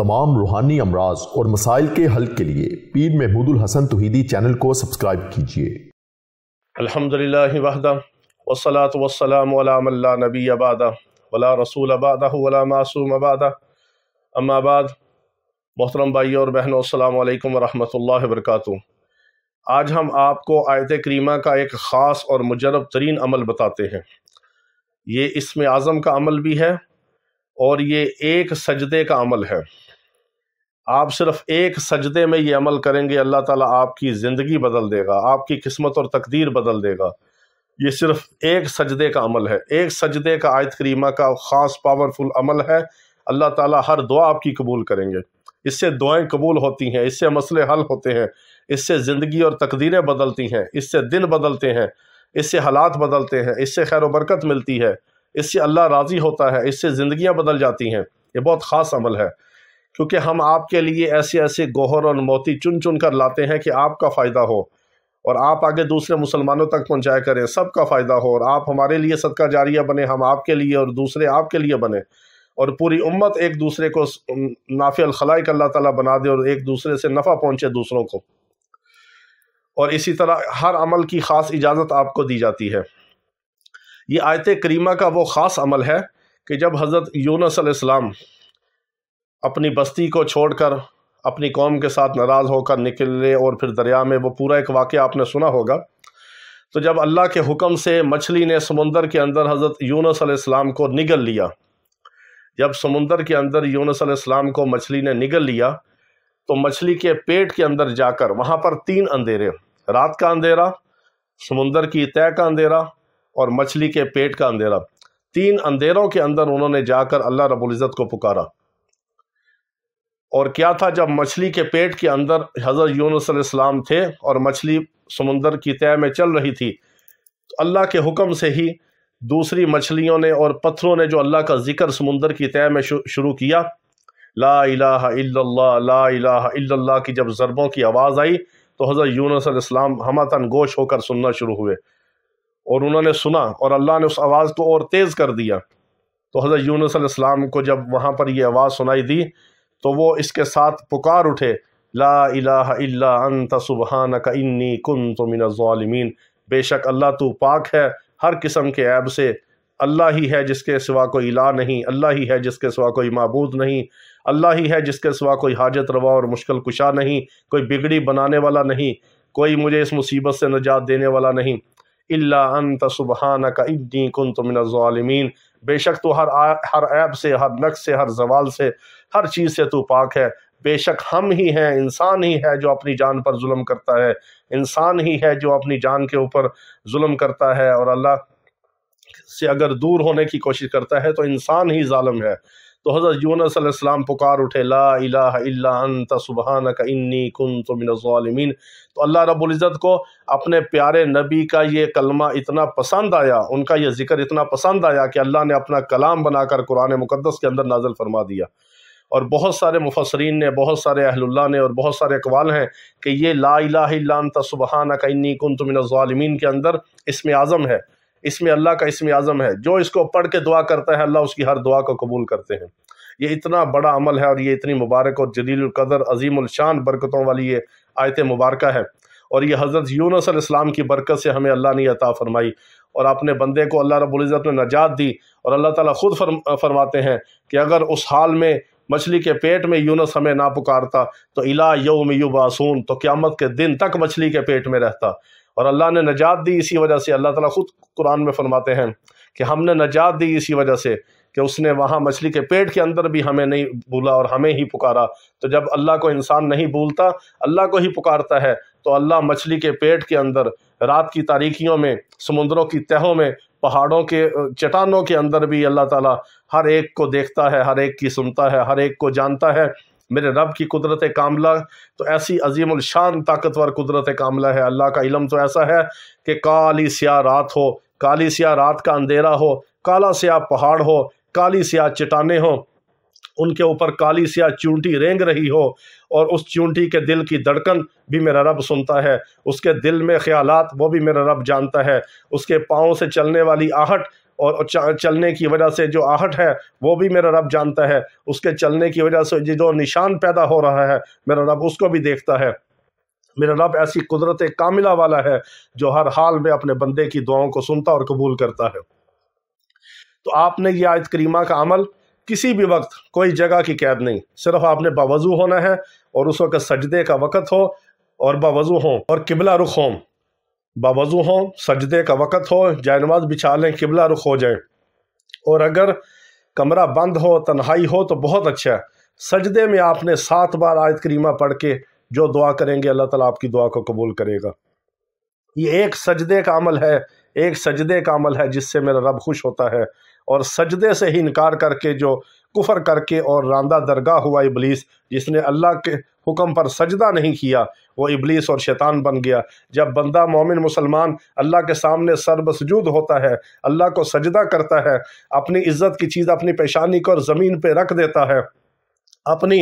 तमाम रूहानी अमराज और मसाइल के हल के लिए पीर महमूद हसन तोहीदी चैनल को सब्सक्राइब कीजिए अल्हम्दुलिल्लाह रसूल अबादा मासूम अबादा अम्माबाद मोहतरम भाई और बहनों अल्लाम वरहमल वरक आज हम आपको आयत करीमा का एक ख़ास और मुजरब तरीन अमल बताते हैं ये इसमें आज़म का अमल भी है और ये एक सजदे का अमल है आप सिर्फ एक सजदे में ये अमल करेंगे अल्लाह ताला आपकी ज़िंदगी बदल देगा आपकी किस्मत और तकदीर बदल देगा ये सिर्फ एक सजदे का अमल है एक सजदे का आयत करीमा का ख़ास पावरफुल अमल है अल्लाह ताला हर दुआ आपकी कबूल करेंगे इससे दुआएं कबूल होती हैं इससे मसले हल होते हैं इससे ज़िंदगी और तकदीरें बदलती हैं इससे दिन बदलते हैं इससे हालात बदलते हैं इससे खैर बरकत मिलती है इससे अल्लाह राज़ी होता है इससे ज़िंदियाँ बदल जाती हैं ये बहुत ख़ास अमल है क्योंकि हम आपके लिए ऐसे ऐसे गोहर और मोती चुन चुन कर लाते हैं कि आपका फ़ायदा हो और आप आगे दूसरे मुसलमानों तक पहुंचाया करें सब का फ़ायदा हो और आप हमारे लिए सदका जारिया बने हम आपके लिए और दूसरे आपके लिए बने और पूरी उम्मत एक दूसरे को नाफ़ी अलखलाइक अल्लाह ताला बना दे और एक दूसरे से नफ़ा पहुंचे दूसरों को और इसी तरह हर अमल की ख़ास इजाज़त आपको दी जाती है ये आयत करीमा का वो ख़ास अमल है कि जब हज़रत यूनस अपनी बस्ती को छोड़कर अपनी कौम के साथ नाराज़ होकर निकले और फिर दरिया में वो पूरा एक वाक़ आपने सुना होगा तो जब अल्लाह के हुक्म से मछली ने समुंदर के अंदर हज़रत यूनस अलैहिस्सलाम को निगल लिया जब समुंदर के अंदर यूनस अलैहिस्सलाम को मछली ने निगल लिया तो मछली के पेट के अंदर जाकर वहाँ पर तीन अंधेरे रात का अंधेरा समुंदर की तय का अंधेरा और मछली के पेट का अंधेरा तीन अंधेरों के अंदर उन्होंने जाकर अल्लाह रबुल्ज़त को पुकारा और क्या था जब मछली के पेट के अंदर हज़रत यूनुसम थे और मछली समुंदर की तय में चल रही थी तो अल्लाह के हुक्म से ही दूसरी मछलियों ने और पत्थरों ने जो अल्लाह का ज़िक्र समुंदर की तय में शुरू किया ला इलाहा इल्लल्लाह ला इलाहा इल्लल्लाह की जब ज़रबों की आवाज़ आई तो हज़रत यूनुसम हमतन गोश होकर सुनना शुरू हुए और उन्होंने सुना और अल्लाह ने उस आवाज़ को और तेज़ कर दिया तो हज़रत यूनुसम को जब वहाँ पर यह आवाज़ सुनाई दी तो वो इसके साथ पुकार उठे ला इला अंत सुबहान का इन्नी कन तो मिनज़ालमीन बेशक अल्लाह तो पाक है हर किस्म के ऐब से अल्लाह ही है जिसके सिवा कोई इला नहीं अल्लाह ही है जिसके सिवा कोई मबूद नहीं अल्लाह ही है जिसके सिवा कोई हाजत रवा और मुश्किल कुशा नहीं कोई बिगड़ी बनाने वाला नहीं कोई मुझे इस मुसीबत से निजात देने वाला नहीं अल्लाह अंत सुबहाना का इद्दी कन तो मिनज़ालमीन बेशक तो हर आ, हर ऐब से हर नक्स से हर जवाल से हर चीज़ से तू पाक है बेशक हम ही हैं इंसान ही है जो अपनी जान पर जुल्म करता है इंसान ही है जो अपनी जान के ऊपर जुल्म करता है और अल्लाह से अगर दूर होने की कोशिश करता है तो इंसान ही ालम है तो हज़रत यूनसम पुकार उठे ला इला सुबहान का इन्नी तो तो अल्लाह रबुल्ज़त को अपने प्यारे नबी का ये कलमा इतना पसंद आया उनका यह ज़िक्र इतना पसंद आया कि अल्लाह ने अपना कलाम बनाकर कुरान मुकदस के अंदर नाजल फरमा दिया और बहुत सारे मुफसरीन ने बहुत सारे अहलुल्ला ने और बहुत सारे अकवाल हैं कि ये ला इलाहा इल्ला अंत सुबहानक इन्नी कुन के अंदर इसमें आज़म है इसमें अल्लाह का इसमें आज़म है जो इसको पढ़ के दुआ करता है अल्लाह उसकी हर दुआ को कबूल करते हैं ये इतना बड़ा अमल है और ये इतनी मुबारक और जलीलकदर अजीमशान बरकतों वाली ये आयत मुबारक है और ये हज़रत यूनस इस्लाम की बरकत से हमें अल्लाह ने अता फ़रमाई और अपने बंदे को अल्लाह रबुल्ज़त ने नजात दी और अल्लाह ताला ख़ुद फरमाते हैं कि अगर उस हाल में मछली के पेट में यूनस हमें ना पुकारता तो इला यौम युबासून तो क़्यामत के दिन तक मछली के पेट में रहता और अल्लाह ने नजात दी इसी वजह से अल्लाह ताला खुद कुरान में फरमाते हैं कि हमने नजात दी इसी वजह से कि उसने वहाँ मछली के पेट के अंदर भी हमें नहीं भूला और हमें ही पुकारा तो जब अल्लाह को इंसान नहीं भूलता अल्लाह को ही पुकारता है तो अल्लाह मछली के पेट के अंदर रात की तारीखियों में समुद्रों की तहों में पहाड़ों के चट्टानों के अंदर भी अल्लाह ताला हर एक को देखता है हर एक की सुनता है हर एक को जानता है मेरे रब की कुदरत कामला तो ऐसी अजीम शान ताकतवर कुदरत कामला है अल्लाह का इलम तो ऐसा है कि काली स्याह रात हो काली स्याह रात का अंधेरा हो काला स्याह पहाड़ हो काली स्याह चटाने हों उनके ऊपर काली सिया चूंटी रेंग रही हो और उस चूंटी के दिल की धड़कन भी मेरा रब सुनता है उसके दिल में ख्यालात वो भी मेरा रब जानता है उसके पाँव से चलने वाली आहट और चलने की वजह से जो आहट है वो भी मेरा रब जानता है उसके चलने की वजह से जो निशान पैदा हो रहा है मेरा रब उसको भी देखता है मेरा रब ऐसी कुदरत कामिला वाला है जो हर हाल में अपने बंदे की दुआओं को सुनता और कबूल करता है तो आपने ये आयत करीमा का अमल किसी भी वक्त कोई जगह की कैद नहीं सिर्फ आपने बावजू होना है और उस वक्त सजदे का वक़्त हो और बावजू हों और किबला रुख हों बावजू हों सजदे का वक़्त हो जानमाज बिछा लें किबला रुख हो जाए और अगर कमरा बंद हो तन्हाई हो तो बहुत अच्छा है सजदे में आपने सात बार आयत करीमा पढ़ के जो दुआ करेंगे अल्लाह ताला आपकी दुआ को कबूल करेगा ये एक सजदे का अमल है एक सजदे का अमल है जिससे मेरा रब खुश होता है और सजदे से ही इनकार करके जो कुफर करके और रांदा दरगाह हुआ इबलीस जिसने अल्लाह के हुक्म पर सजदा नहीं किया वो इबलीस और शैतान बन गया जब बंदा मोमिन मुसलमान अल्लाह के सामने सरबसजूद होता है अल्लाह को सजदा करता है अपनी इज़्ज़त की चीज़ अपनी पेशानी को और ज़मीन पर रख देता है अपनी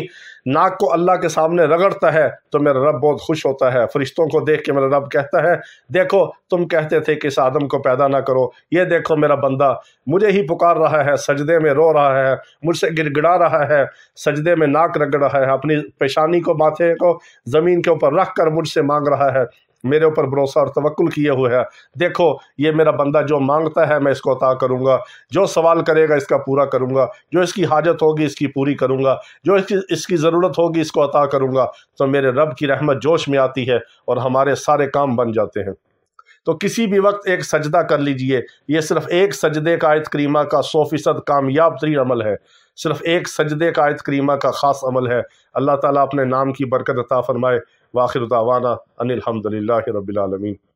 नाक को अल्लाह के सामने रगड़ता है तो मेरा रब बहुत खुश होता है फरिश्तों को देख के मेरा रब कहता है देखो तुम कहते थे कि इस आदम को पैदा ना करो ये देखो मेरा बंदा मुझे ही पुकार रहा है सजदे में रो रहा है मुझसे गिड़गिड़ा रहा है सजदे में नाक रगड़ रहा है अपनी पेशानी को माथे को ज़मीन के ऊपर रख कर मुझसे मांग रहा है मेरे ऊपर भरोसा और तवक्ल किए हुए हैं देखो ये मेरा बंदा जो मांगता है मैं इसको अता करूँगा जो सवाल करेगा इसका पूरा करूँगा जो इसकी हाजत होगी इसकी पूरी करूँगा जो इसकी इसकी ज़रूरत होगी इसको अता करूँगा तो मेरे रब की रहमत जोश में आती है और हमारे सारे काम बन जाते हैं तो किसी भी वक्त एक सजदा कर लीजिए ये सिर्फ एक सजदे का आयत करीमा का सौ फ़ीसद कामयाब तरीन अमल है सिर्फ एक सजदे का आयत करीमा का ख़ास अमल है अल्लाह ताला अपने नाम की बरकत अता फरमाए वाखिर तावाना अनिलहमदिल्ला रबीआलमीन